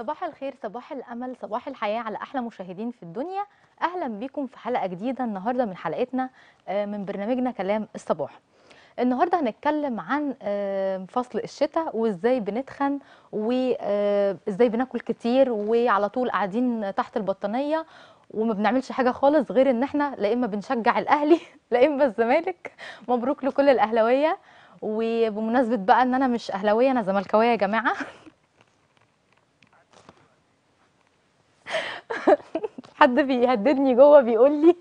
صباح الخير صباح الامل صباح الحياه على احلى مشاهدين في الدنيا اهلا بكم في حلقه جديده النهارده من حلقتنا آه، من برنامجنا كلام الصباح النهارده هنتكلم عن آه، فصل الشتاء وازاي بنتخن وازاي آه، بناكل كتير وعلى طول قاعدين تحت البطانيه وما بنعملش حاجه خالص غير ان احنا لا اما بنشجع الاهلي لا اما الزمالك مبروك لكل الاهلاويه وبمناسبه بقى ان انا مش اهلاويه انا زملكاويه يا جماعه حد بيهددني جوه بيقول لي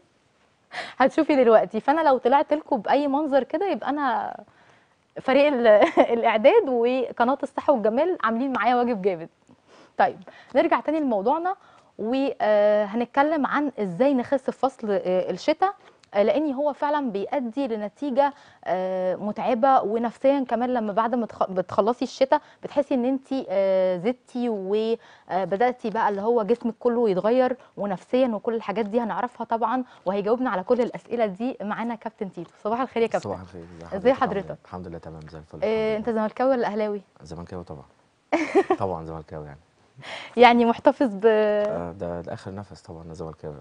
هتشوفي دلوقتي فانا لو طلعت لكم باي منظر كده يبقى انا فريق الاعداد وقناه الصحه والجمال عاملين معايا واجب جامد طيب نرجع تاني لموضوعنا وهنتكلم عن ازاي نخس في فصل آه، الشتاء آه، لان هو فعلا بيؤدي لنتيجه آه، متعبه ونفسيا كمان لما بعد ما بتخلصي الشتاء بتحسي ان انت آه، زدتي وبداتي بقى اللي هو جسمك كله يتغير ونفسيا وكل الحاجات دي هنعرفها طبعا وهيجاوبنا على كل الاسئله دي معانا كابتن تيتو صباح الخير يا كابتن صباح الخير ازي حضرتك الحمد لله تمام زي الفل انت زملكاوي ولا اهلاوي زملكاوي طبعا طبعا زملكاوي يعني يعني محتفظ ب ده اخر نفس طبعا زملكاوي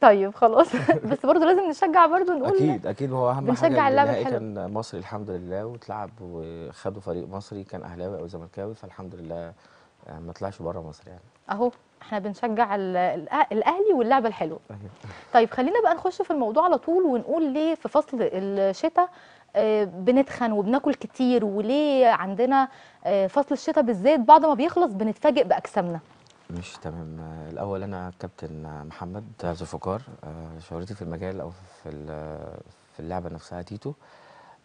طيب خلاص بس برضه لازم نشجع برضه نقول اكيد اكيد هو اهم حاجه اللعبه الحلوه كان مصري الحمد لله واتلعب وخدوا فريق مصري كان اهلاوي او زملكاوي فالحمد لله آه، ما طلعش بره مصر يعني اهو احنا بنشجع الاهلي واللعبه الحلوه أيوة. طيب خلينا بقى نخش في الموضوع على طول ونقول ليه في فصل الشتاء آه، بنتخن وبناكل كتير وليه عندنا آه، فصل الشتاء بالذات بعد ما بيخلص بنتفاجئ باجسامنا مش تمام الاول انا كابتن محمد ذوالفقار آه، شهرتي في المجال او في في اللعبه نفسها تيتو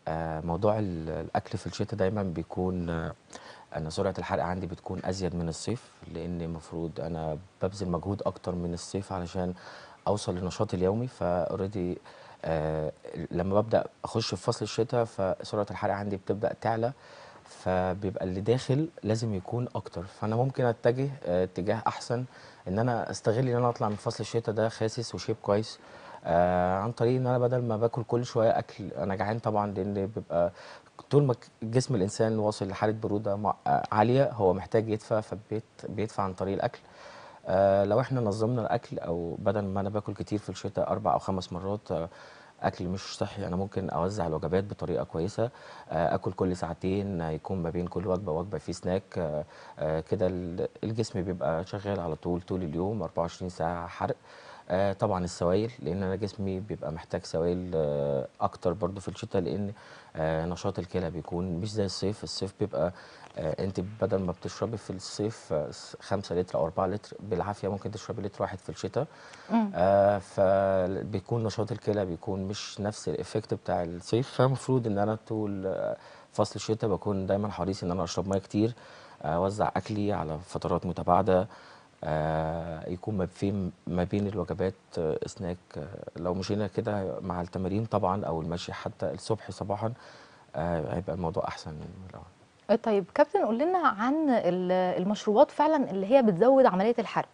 آه، موضوع الاكل في الشتاء دايما بيكون آه، انا سرعه الحرق عندي بتكون ازيد من الصيف لان المفروض انا ببذل مجهود اكتر من الصيف علشان اوصل لنشاطي اليومي فاوريدي لما ببدا اخش في فصل الشتاء فسرعه الحرق عندي بتبدا تعلى فبيبقى اللي داخل لازم يكون اكتر فانا ممكن اتجه آه، اتجاه احسن ان انا استغل ان انا اطلع من فصل الشتاء ده خاسس وشيب كويس آه عن طريق ان انا بدل ما باكل كل شويه اكل انا جعان طبعا لان بيبقى طول ما جسم الانسان واصل لحاله بروده آه، عاليه هو محتاج فبيت فبيدفع عن طريق الاكل آه لو احنا نظمنا الاكل او بدل ما انا باكل كتير في الشتاء اربع او خمس مرات آه اكل مش صحي انا ممكن اوزع الوجبات بطريقه كويسه آه، اكل كل ساعتين يكون ما بين كل وجبه وجبه في سناك آه، آه، كده الجسم بيبقى شغال على طول طول اليوم 24 ساعه حرق آه طبعا السوائل لان انا جسمي بيبقى محتاج سوائل آه اكتر برضو في الشتاء لان آه نشاط الكلى بيكون مش زي الصيف الصيف بيبقى آه انت بدل ما بتشربي في الصيف 5 آه، لتر او 4 لتر بالعافيه ممكن تشربي لتر واحد في الشتاء آه فبيكون نشاط الكلى بيكون مش نفس الايفكت بتاع الصيف فالمفروض ان انا طول آه، فصل الشتاء بكون دايما حريص ان انا اشرب ميه كتير آه، اوزع اكلي على فترات متباعده آه، يكون في ما بين الوجبات آه، سناك آه، لو مشينا كده مع التمارين طبعا او المشي حتى الصبح صباحا هيبقى الموضوع احسن من الاول طيب كابتن قول لنا عن المشروبات فعلا اللي هي بتزود عمليه الحرق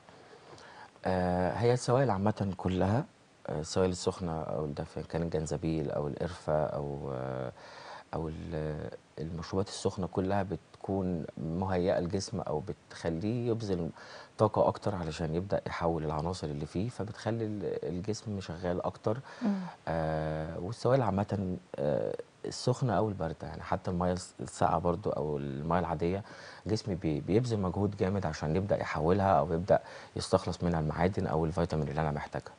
هي السوائل عامه كلها السوائل السخنه او الدافئه كان الجنزبيل او القرفه او او المشروبات السخنه كلها بتكون مهيئه الجسم او بتخليه يبذل طاقه اكتر علشان يبدا يحول العناصر اللي فيه فبتخلي الجسم شغال اكتر آه والسوائل عامه آه، السخنه او البارده يعني حتى الميه الساقعه برضو او الميه العاديه جسمي بيبذل مجهود جامد عشان يبدا يحولها او يبدا يستخلص منها المعادن او الفيتامين اللي انا محتاجها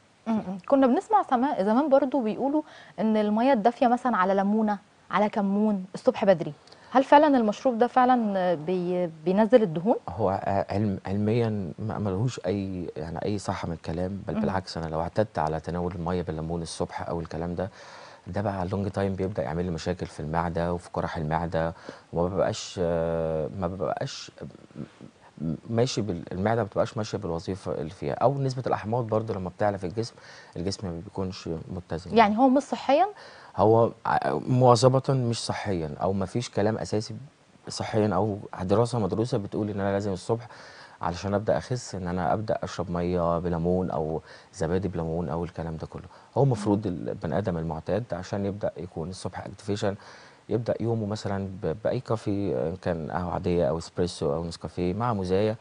كنا بنسمع زمان برضو بيقولوا ان الميه الدافيه مثلا على ليمونه على كمون الصبح بدري هل فعلا المشروب ده فعلا بي بينزل الدهون؟ هو علم علميا ما ملهوش اي يعني اي صح من الكلام بل بالعكس انا لو اعتدت على تناول الميه بالليمون الصبح او الكلام ده ده بقى اللونج تايم بيبدا يعمل لي مشاكل في المعده وفي قرح المعده وما ببقاش ما ببقاش ماشي بال... المعده ما بتبقاش ماشيه بالوظيفه اللي فيها او نسبه الاحماض برضو لما بتعلى في الجسم الجسم ما بيكونش متزن يعني هو مش صحيا هو مواظبه مش صحيا او ما فيش كلام اساسي صحيا او دراسه مدروسه بتقول ان انا لازم الصبح علشان ابدا اخس ان انا ابدا اشرب ميه بليمون او زبادي بليمون او الكلام ده كله هو المفروض البني ادم المعتاد عشان يبدا يكون الصبح اكتيفيشن يبدا يومه مثلا باي كافي كان قهوه عاديه او اسبريسو او نسكافيه مع مزايا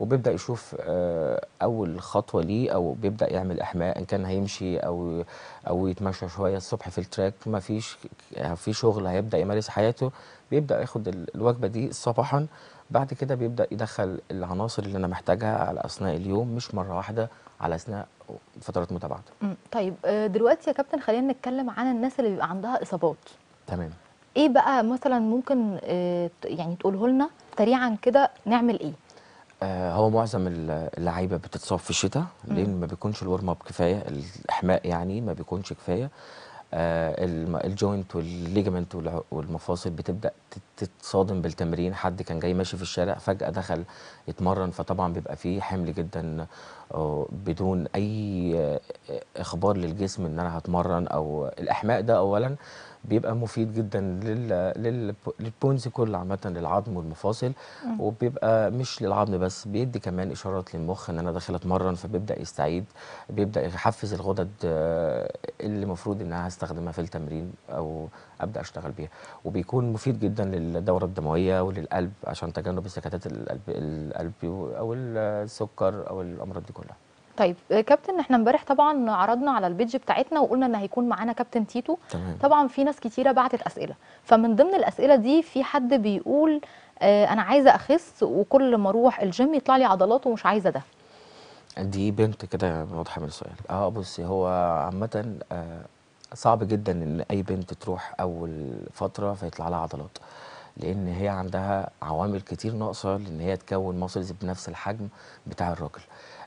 وبيبدا يشوف آه، اول خطوه ليه او بيبدا يعمل احماء ان كان هيمشي او او يتمشى شويه الصبح في التراك ما فيش يعني في شغل هيبدا يمارس حياته بيبدا ياخد الوجبه دي صباحا بعد كده بيبدا يدخل العناصر اللي انا محتاجها على اثناء اليوم مش مره واحده على اثناء فترات متباعده. طيب آه، دلوقتي يا كابتن خلينا نتكلم عن الناس اللي بيبقى عندها اصابات. تمام. ايه بقى مثلا ممكن آه، يعني تقوله لنا سريعا كده نعمل ايه آه، هو معظم اللعيبه بتتصاب في الشتاء لان ما بيكونش الورم اب كفايه الاحماء يعني ما بيكونش كفايه آه، الجوينت والليجمنت والمفاصل بتبدا تتصادم بالتمرين حد كان جاي ماشي في الشارع فجاه دخل يتمرن فطبعا بيبقى فيه حمل جدا بدون اي اخبار للجسم ان انا هتمرن او الاحماء ده اولا بيبقى مفيد جدا للبونز كله عامه للعظم والمفاصل وبيبقى مش للعظم بس بيدي كمان اشارات للمخ ان انا داخل اتمرن فبيبدا يستعيد بيبدا يحفز الغدد آه، اللي المفروض ان انا هستخدمها في التمرين او ابدا اشتغل بيها وبيكون مفيد جدا للدوره الدمويه وللقلب عشان تجنب السكتات القلب او السكر او الامراض دي كلها طيب آه، كابتن احنا امبارح طبعا عرضنا على البيدج بتاعتنا وقلنا ان هيكون معانا كابتن تيتو تمام. طبعا في ناس كتيره بعتت اسئله فمن ضمن الاسئله دي في حد بيقول اه انا عايزه اخس وكل ما اروح الجيم يطلع لي عضلات ومش عايزه ده دي بنت كده واضحه من السؤال اه بصي هو عامه آه، صعب جدا ان اي بنت تروح اول فتره فيطلع لها عضلات لان هي عندها عوامل كتير ناقصه لان هي تكون ماسلز بنفس الحجم بتاع الراجل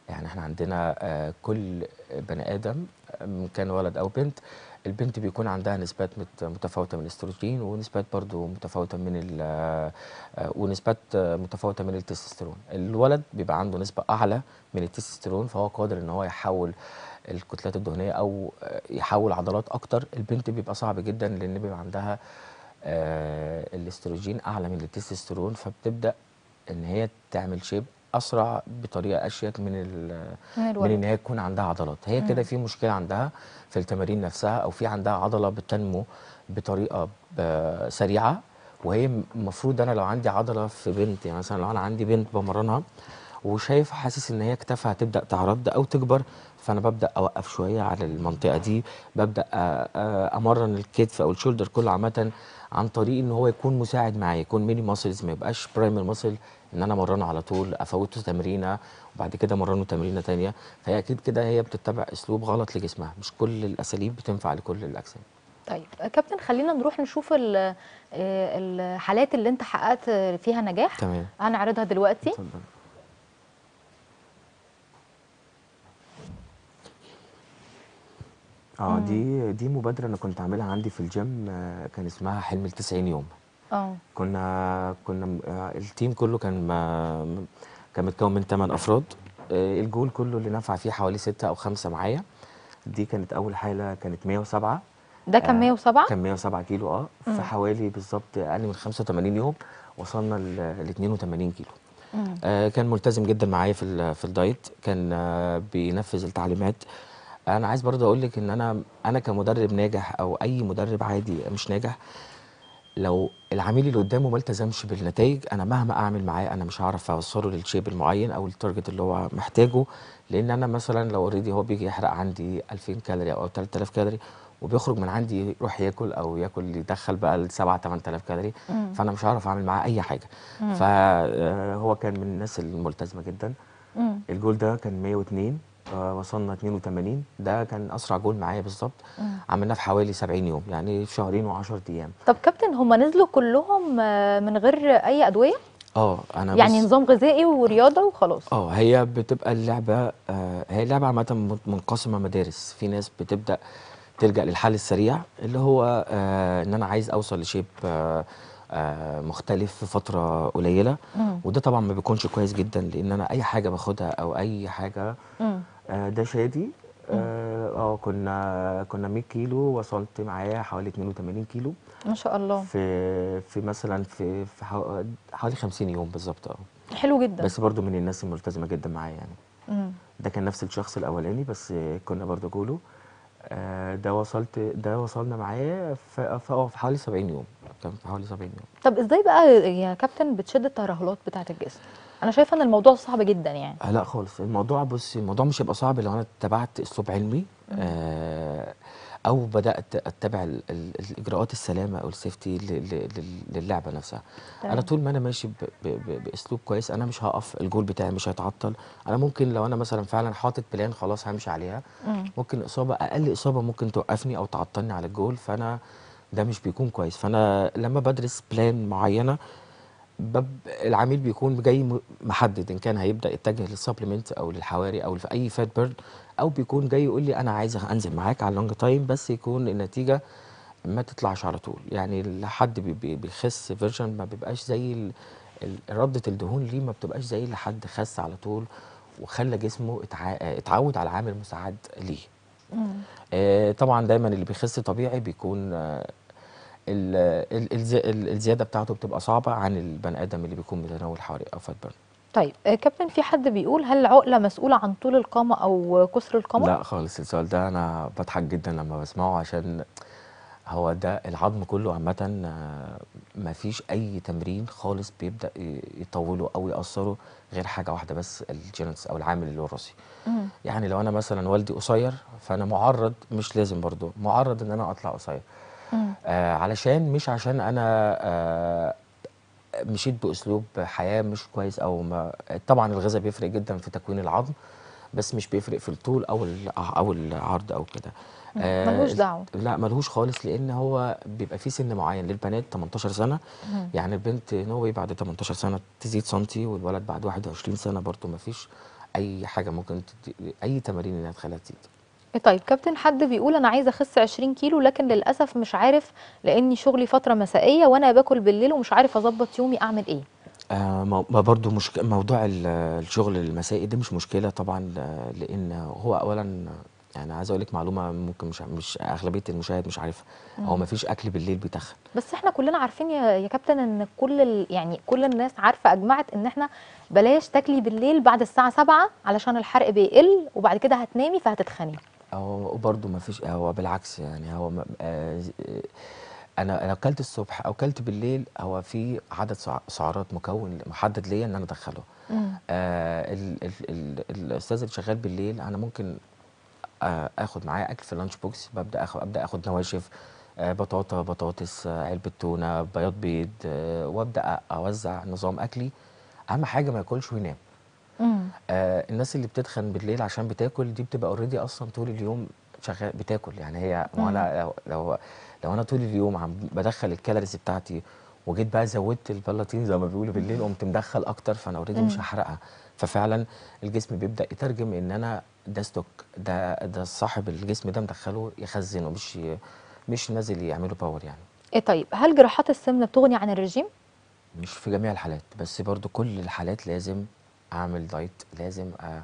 يعني احنا عندنا آه، كل بني ادم آه، كان ولد او بنت البنت بيكون عندها نسبات متفاوته من الاستروجين ونسبات برضو متفاوته من آه، ونسبات متفاوته من التستوستيرون الولد بيبقى عنده نسبه اعلى من التستوستيرون فهو قادر ان هو يحول الكتلات الدهنيه او يحول عضلات اكتر البنت بيبقى صعب جدا لان بيبقى عندها الاستروجين اعلى من التستوستيرون فبتبدا ان هي تعمل شيب اسرع بطريقه اشيك من من, من ان هي تكون عندها عضلات هي كده في مشكله عندها في التمارين نفسها او في عندها عضله بتنمو بطريقه سريعه وهي المفروض انا لو عندي عضله في بنت يعني مثلا لو انا عندي بنت بمرنها وشايف حاسس ان هي اكتافها هتبدا تعرض او تكبر فانا ببدا اوقف شويه على المنطقه دي ببدا امرن الكتف او الشولدر كله عامه عن طريق ان هو يكون مساعد معايا يكون ميني ماسلز ما يبقاش برايمر ماسل ان انا مرنه على طول افوته تمرينه وبعد كده مرنه تمرينه ثانيه فهي اكيد كده هي بتتبع اسلوب غلط لجسمها مش كل الاساليب بتنفع لكل الاجسام طيب كابتن خلينا نروح نشوف آه، الحالات اللي انت حققت فيها نجاح تمام هنعرضها دلوقتي اتفضل. اه دي دي مبادره انا كنت عاملها عندي في الجيم آه، كان اسمها حلم ال 90 يوم اه كنا كنا آه، التيم كله كان ما كان متكون من 8 افراد آه، الجول كله اللي نفع فيه حوالي 6 او 5 معايا دي كانت اول حاله كانت 107 ده كان 107 كان 107 كيلو اه في حوالي بالظبط اقل من 85 يوم وصلنا ل 82 كيلو آه كان ملتزم جدا معايا في في الدايت كان آه بينفذ التعليمات انا عايز برضه اقول لك ان انا انا كمدرب ناجح او اي مدرب عادي مش ناجح لو العميل اللي قدامه ما التزمش بالنتائج انا مهما اعمل معاه انا مش هعرف اوصله للشيب المعين او التارجت اللي هو محتاجه لان انا مثلا لو اوريدي هو بيجي يحرق عندي 2000 كالوري او 3000 كالوري وبيخرج من عندي يروح ياكل او ياكل يدخل بقى 7 8000 كالوري فانا مش هعرف اعمل معاه اي حاجه فهو آه، كان من الناس الملتزمه جدا الجول ده كان 102 آه، وصلنا 82 ده كان اسرع جول معايا بالظبط عملناه في حوالي 70 يوم يعني في شهرين و10 ايام طب كابتن هم نزلوا كلهم آه، من غير اي ادويه اه انا يعني نظام غذائي ورياضه وخلاص اه هي بتبقى اللعبه آه، هي اللعبه عامه منقسمه مدارس في ناس بتبدا تلجا للحل السريع اللي هو ان انا عايز اوصل لشيب مختلف في فتره قليله مم. وده طبعا ما بيكونش كويس جدا لان انا اي حاجه باخدها او اي حاجه مم. آه، ده شادي آه،, اه كنا كنا 100 كيلو وصلت معاه حوالي 82 كيلو ما شاء الله في في مثلا في, في حوالي 50 يوم بالظبط اه حلو جدا بس برضو من الناس الملتزمه جدا معايا يعني مم. ده كان نفس الشخص الاولاني بس كنا برضو كله آه، ده وصلت ده وصلنا معاه في, في حوالي 70 يوم كان في حوالي 70 يوم طب ازاي بقى يعني يا كابتن بتشد الترهلات بتاعت الجسم انا شايفه ان الموضوع صعب جدا يعني آه لا خالص الموضوع بصي الموضوع مش هيبقى صعب لو انا اتبعت اسلوب علمي آه، او بدات اتبع الاجراءات السلامه او السيفتي للعبه نفسها طيب. انا طول ما انا ماشي باسلوب كويس انا مش هقف الجول بتاعي مش هيتعطل انا ممكن لو انا مثلا فعلا حاطط بلان خلاص همشي عليها مم. ممكن اصابه اقل اصابه ممكن توقفني او تعطلني على الجول فانا ده مش بيكون كويس فانا لما بدرس بلان معينه باب العميل بيكون جاي محدد ان كان هيبدا يتجه للسبلمنت او للحواري او في اي فات بيرن او بيكون جاي يقول لي انا عايز انزل معاك على اللونج تايم بس يكون النتيجه ما تطلعش على طول يعني لحد بيخس فيرجن ما بيبقاش زي رده الدهون ليه ما بتبقاش زي لحد خس على طول وخلى جسمه اتعود على عامل مساعد ليه آه طبعا دايما اللي بيخس طبيعي بيكون آه الزياده بتاعته بتبقى صعبه عن البني ادم اللي بيكون متناول حوالي او فات برن طيب آه، كابتن في حد بيقول هل العقله مسؤوله عن طول القامه او كسر القامه لا خالص السؤال ده انا بضحك جدا لما بسمعه عشان هو ده العظم كله عامه آه، ما فيش اي تمرين خالص بيبدا يطوله او يقصره غير حاجه واحده بس الجينتس او العامل الوراثي يعني لو انا مثلا والدي قصير فانا معرض مش لازم برضه معرض ان انا اطلع قصير آه علشان مش عشان انا آه مشيت باسلوب حياه مش كويس او ما طبعا الغذاء بيفرق جدا في تكوين العظم بس مش بيفرق في الطول او او العرض او كده آه، ملوش دعوه لا ملوش خالص لان هو بيبقى فيه سن معين للبنات 18 سنه مم. يعني البنت نووي بعد 18 سنه تزيد سنتي والولد بعد 21 سنه برضه ما فيش اي حاجه ممكن تدي اي تمارين انها تخليها تزيد طيب كابتن حد بيقول انا عايز اخس 20 كيلو لكن للاسف مش عارف لاني شغلي فتره مسائيه وانا باكل بالليل ومش عارف اظبط يومي اعمل ايه آه برضو مش موضوع الشغل المسائي ده مش مشكله طبعا لان هو اولا يعني عايز اقول لك معلومه ممكن مش مش اغلبيه المشاهد مش عارفها هو ما فيش اكل بالليل بيتخن بس احنا كلنا عارفين يا, يا كابتن ان كل ال... يعني كل الناس عارفه اجمعت ان احنا بلاش تاكلي بالليل بعد الساعه 7 علشان الحرق بيقل وبعد كده هتنامي فهتتخني هو برضه ما فيش هو بالعكس يعني هو ما آه، آه، انا انا اكلت الصبح او اكلت بالليل هو في عدد سعرات مكون محدد ليا ان انا ادخله آه الاستاذ اللي شغال بالليل انا ممكن آه اخد معايا اكل في اللانش بوكس ببدا اخد ابدا اخد نواشف آه بطاطا بطاطس آه علبه تونه بياض بيض آه وابدا اوزع نظام اكلي اهم حاجه ما ياكلش وينام آه الناس اللي بتتخن بالليل عشان بتاكل دي بتبقى اوريدي اصلا طول اليوم شغال بتاكل يعني هي ما انا لو, لو لو انا طول اليوم عم بدخل الكالوريز بتاعتي وجيت بقى زودت البلاطين زي ما بيقولوا بالليل قمت مدخل اكتر فانا اوريدي مش هحرقها ففعلا الجسم بيبدا يترجم ان انا ده ستوك ده ده صاحب الجسم ده مدخله يخزنه مش مش نازل يعمله باور يعني ايه طيب هل جراحات السمنه بتغني عن الرجيم مش في جميع الحالات بس برضو كل الحالات لازم اعمل دايت لازم أ... آه،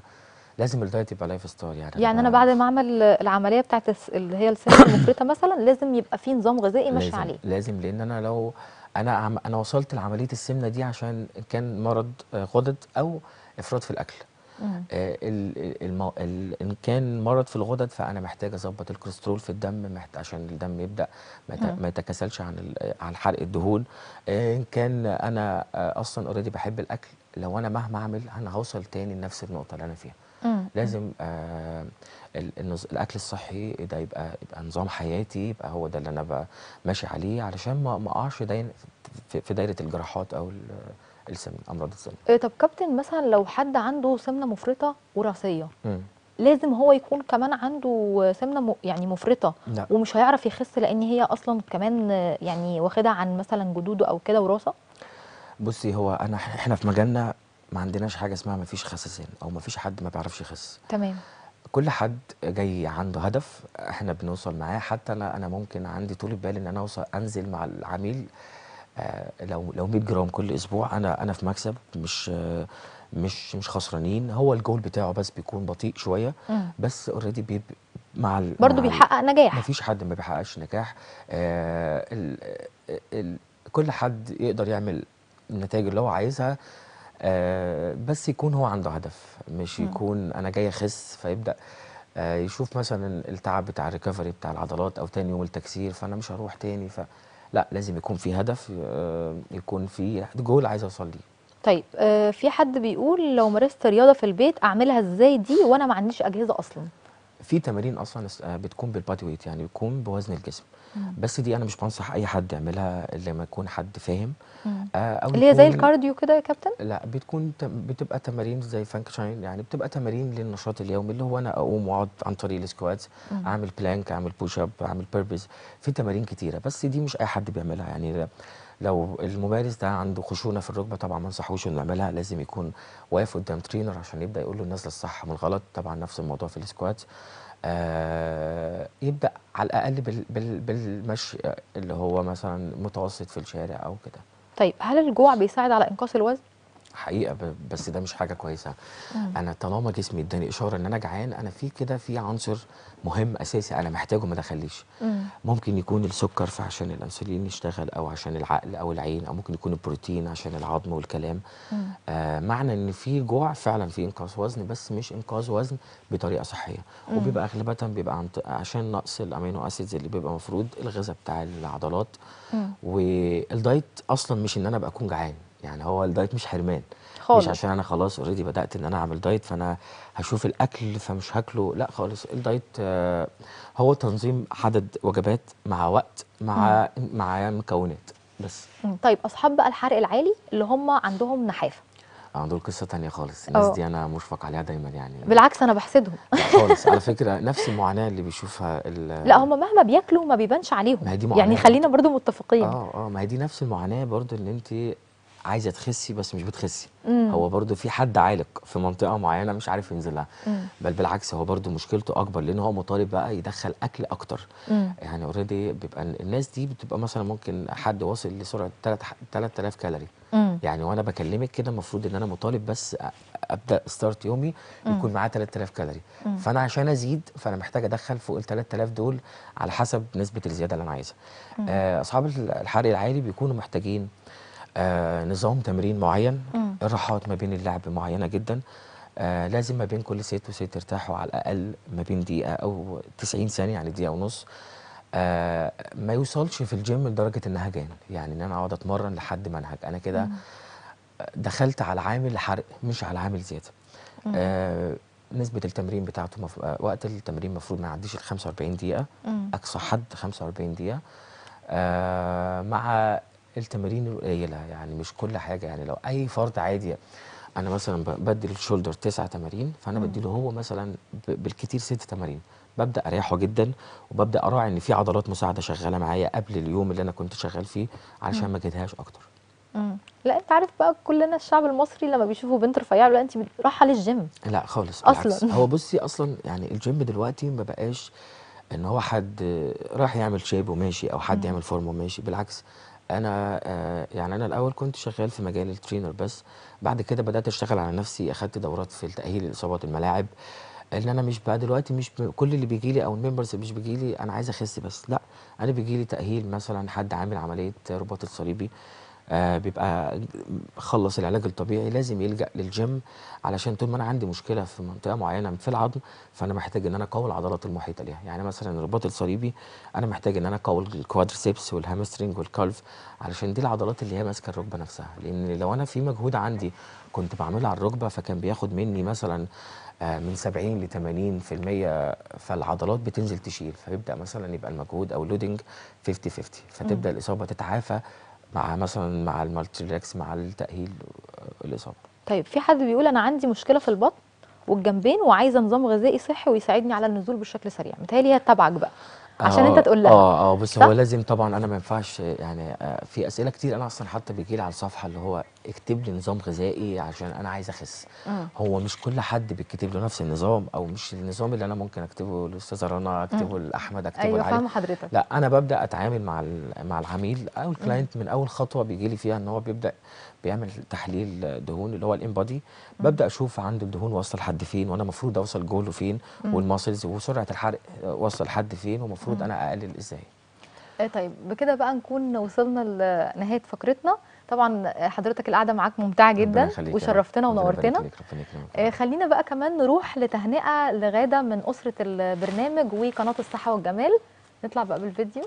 لازم الدايت يبقى لايف ستايل يعني يعني انا بعد ما اعمل العمليه بتاعت اللي هي السمنه المفرطه مثلا لازم يبقى في نظام غذائي ماشي عليه لازم لان انا لو انا انا وصلت لعمليه السمنه دي عشان كان مرض آه، غدد او افراط في الاكل آه المو... ال... ان كان مرض في الغدد فانا محتاج اظبط الكوليسترول في الدم محت... عشان الدم يبدا ما, ما يتكاسلش عن ال... عن حرق الدهون آه، ان آه كان انا آه اصلا اوريدي بحب الاكل لو انا مهما اعمل انا هوصل تاني لنفس النقطه اللي انا فيها مم. لازم آه الاكل الصحي ده يبقى يبقى نظام حياتي يبقى هو ده اللي انا ماشي عليه علشان ما اقعش في دايره الجراحات او السمن امراض السمنه إيه، طب كابتن مثلا لو حد عنده سمنه مفرطه وراثيه لازم هو يكون كمان عنده سمنه يعني مفرطه لا. ومش هيعرف يخس لان هي اصلا كمان يعني واخدها عن مثلا جدوده او كده وراثه بصي هو انا احنا في مجالنا ما عندناش حاجه اسمها ما فيش خساسين او ما فيش حد ما بيعرفش يخس تمام كل حد جاي عنده هدف احنا بنوصل معاه حتى انا انا ممكن عندي طول بالي ان انا اوصل انزل مع العميل آه لو لو 100 جرام كل اسبوع انا انا في مكسب مش آه مش مش خسرانين هو الجول بتاعه بس بيكون بطيء شويه بس اوريدي بيب مع برضه بيحقق نجاح مفيش حد ما بيحققش نجاح آه كل حد يقدر يعمل النتائج اللي هو عايزها آه، بس يكون هو عنده هدف مش يكون انا جاي اخس فيبدا آه، يشوف مثلا التعب بتاع الريكفري بتاع العضلات او تاني يوم التكسير فانا مش هروح تاني ف لا لازم يكون في هدف آه، يكون في جول عايز اوصل ليه طيب آه في حد بيقول لو مارست رياضه في البيت اعملها ازاي دي وانا ما عنديش اجهزه اصلا في تمارين اصلا بتكون بالبادي ويت يعني بتكون بوزن الجسم بس دي انا مش بنصح اي حد يعملها الا لما يكون حد فاهم آه او اللي هي زي الكارديو كده يا كابتن لا بتكون بتبقى تمارين زي فانكشن يعني بتبقى تمارين للنشاط اليومي اللي هو انا اقوم واقعد عن طريق السكواتس اعمل بلانك اعمل بوش اب اعمل بيربز في تمارين كتيره بس دي مش اي حد بيعملها يعني لو الممارس ده عنده خشونه في الركبه طبعا ما انصحوش انه يعملها لازم يكون واقف قدام ترينر عشان يبدا يقول له النزله الصح من الغلط طبعا نفس الموضوع في السكواتس آه يبدا على الاقل بال بال بالمشي اللي هو مثلا متوسط في الشارع او كده طيب هل الجوع بيساعد على انقاص الوزن حقيقه بس ده مش حاجه كويسه مم. انا طالما جسمي اداني اشاره ان انا جعان انا في كده في عنصر مهم اساسي انا محتاجه ما دخليش ممكن يكون السكر فعشان الانسولين يشتغل او عشان العقل او العين او ممكن يكون البروتين عشان العظم والكلام آه معنى ان في جوع فعلا في انقاص وزن بس مش انقاص وزن بطريقه صحيه مم. وبيبقى أغلبة بيبقى عن عشان نقص الامينو اسيدز اللي بيبقى مفروض الغذاء بتاع العضلات مم. والدايت اصلا مش ان انا ابقى اكون جعان يعني هو الدايت مش حرمان خالص. مش عشان انا خلاص اوريدي بدات ان انا اعمل دايت فانا هشوف الاكل فمش هاكله لا خالص الدايت آه، هو تنظيم عدد وجبات مع وقت مع م. مع مكونات بس طيب اصحاب بقى الحرق العالي اللي هم عندهم نحافه اه دول قصه تانية خالص الناس آه. دي انا مشفق عليها دايما يعني بالعكس انا بحسدهم خالص على فكره نفس المعاناه اللي بيشوفها لا هم مهما بياكلوا ما بيبانش عليهم ما هي دي يعني معاناة. يعني خلينا برضو متفقين اه اه ما هي دي نفس المعاناه برضو ان انت عايزه تخسي بس مش بتخسي مم. هو برده في حد عالق في منطقه معينه مش عارف ينزلها بل بالعكس هو برده مشكلته اكبر لان هو مطالب بقى يدخل اكل اكتر مم. يعني اوريدي بيبقى الناس دي بتبقى مثلا ممكن حد واصل لسرعه 3000 كالوري مم. يعني وانا بكلمك كده المفروض ان انا مطالب بس ابدا ستارت يومي يكون معاه 3000 كالوري فانا عشان ازيد فانا محتاج ادخل فوق ال 3000 دول على حسب نسبه الزياده اللي انا عايزها آه، اصحاب الحرق العالي بيكونوا محتاجين آه نظام تمرين معين الراحات ما بين اللعب معينه جدا آه لازم ما بين كل ست وست ترتاحوا على الاقل ما بين دقيقه او 90 ثانيه يعني دقيقه ونص آه ما يوصلش في الجيم لدرجه النهجان يعني ان انا اقعد اتمرن لحد ما انهج انا كده دخلت على عامل حرق مش على عامل زياده آه نسبة التمرين بتاعته مف... آه، وقت التمرين المفروض ما يعديش ال 45 دقيقة أقصى حد 45 دقيقة آه مع التمارين القليله يعني مش كل حاجه يعني لو اي فرد عادي انا مثلا بدي الشولدر تسع تمارين فانا بدي له هو مثلا بالكتير ست تمارين ببدا اريحه جدا وببدا اراعي ان في عضلات مساعده شغاله معايا قبل اليوم اللي انا كنت شغال فيه علشان ما اجهدهاش اكتر لا انت عارف بقى كلنا الشعب المصري لما بيشوفوا بنت رفيعه لا انت رايحه للجيم لا خالص اصلا بالعكس. هو بصي اصلا يعني الجيم دلوقتي ما بقاش ان هو حد راح يعمل شيب وماشي او حد مم. يعمل فورم وماشي بالعكس انا آه، يعني انا الاول كنت شغال في مجال الترينر بس بعد كده بدات اشتغل على نفسي اخدت دورات في تاهيل اصابات الملاعب ان انا مش بقى دلوقتي مش كل اللي بيجي لي او الممبرز مش بيجي لي انا عايز اخس بس لا انا بيجي لي تاهيل مثلا حد عامل عمليه رباط الصليبي آه بيبقى خلص العلاج الطبيعي لازم يلجا للجيم علشان طول ما انا عندي مشكله في منطقه معينه في العظم فانا محتاج ان انا اقوي العضلات المحيطه ليها يعني مثلا الرباط الصليبي انا محتاج ان انا اقوي الكوادرسيبس والهامسترنج والكالف علشان دي العضلات اللي هي ماسكه الركبه نفسها لان لو انا في مجهود عندي كنت بعمله على الركبه فكان بياخد مني مثلا آه، من 70 ل 80% فالعضلات بتنزل تشيل فبيبدا مثلا يبقى المجهود او لودنج 50 50 فتبدا الاصابه تتعافى مع مثلا مع ريلاكس مع التاهيل آه، الاصابه طيب في حد بيقول انا عندي مشكله في البطن والجنبين وعايزه نظام غذائي صحي ويساعدني على النزول بشكل سريع متهيألي هي تبعك بقى عشان انت آه، تقول لها اه اه بس هو لازم طبعا انا ما ينفعش يعني آه، في اسئله كتير انا اصلا حتى بيجي لي على الصفحه اللي هو اكتب لي نظام غذائي عشان انا عايز اخس آه. هو مش كل حد بيتكتب له نفس النظام او مش النظام اللي انا ممكن اكتبه للاستاذه رنا اكتبه لاحمد اكتبه ايوه فاهمه حضرتك لا انا ببدا اتعامل مع مع العميل او الكلاينت من اول خطوه بيجي لي فيها ان هو بيبدا بيعمل تحليل دهون اللي هو الانبادي ببدا اشوف عنده الدهون واصله لحد فين وانا المفروض اوصل جوله فين والماسلز وسرعه الحرق واصله لحد فين ومفروض المفروض انا اقلل ازاي آه، طيب بكده بقى نكون وصلنا لنهايه فقرتنا طبعا آه، حضرتك القعده معاك ممتعه جدا وشرفتنا ونورتنا آه، خلينا بقى كمان نروح لتهنئه لغاده من اسره البرنامج وقناه الصحه والجمال نطلع بقى بالفيديو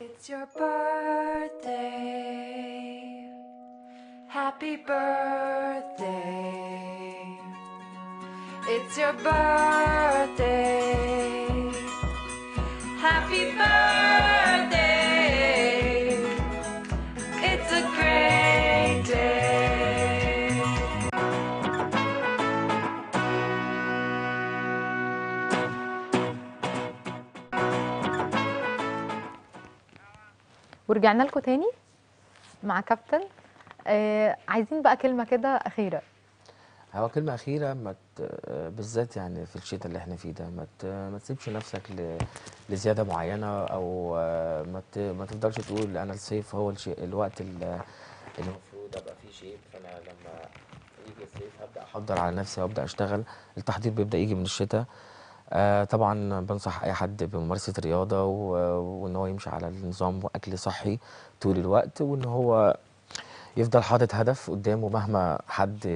It's your birthday Happy birthday it's your birthday. Happy birthday. It's a great day. ورجعنا لكم تاني مع كابتن آه، عايزين بقى كلمه كده اخيره هو كلمة أخيرة ما ت... بالذات يعني في الشتاء اللي احنا فيه ده ما ت... ما تسيبش نفسك ل... لزيادة معينة أو ما ت... ما تفضلش تقول أنا الصيف هو الش... الوقت اللي المفروض أبقى فيه شيء فأنا لما يجي الصيف هبدأ أحضر على نفسي وأبدأ أشتغل التحضير بيبدأ يجي من الشتاء آه طبعا بنصح اي حد بممارسه رياضه و... وان هو يمشي على النظام واكل صحي طول الوقت وان هو يفضل حاطط هدف قدامه مهما حد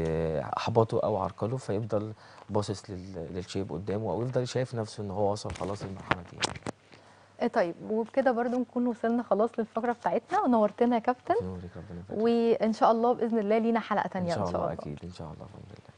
احبطه او عرقله فيفضل باصص للشيب قدامه او يفضل شايف نفسه ان هو وصل خلاص للمرحله دي إيه طيب وبكده برضو نكون وصلنا خلاص للفقره بتاعتنا ونورتنا يا كابتن وان شاء الله باذن الله لينا حلقه ثانيه ان شاء الله, إن شاء الله. اكيد ان شاء الله باذن الله